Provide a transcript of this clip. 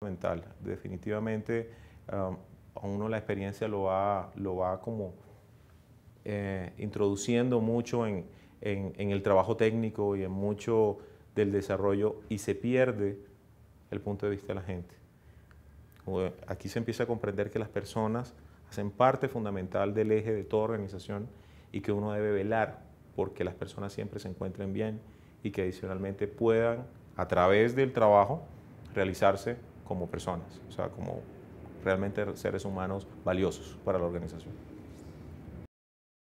Mental. Definitivamente um, a uno la experiencia lo va, lo va como eh, introduciendo mucho en, el trabajo técnico y en mucho del desarrollo y se pierde el punto de vista de la gente. Eh, aquí se empieza a comprender que las personas hacen parte fundamental del eje de toda organización y que uno debe velar porque las personas siempre se encuentren bien y que adicionalmente puedan, a través del trabajo, realizarse como personas, o sea, como realmente seres humanos valiosos para la organización.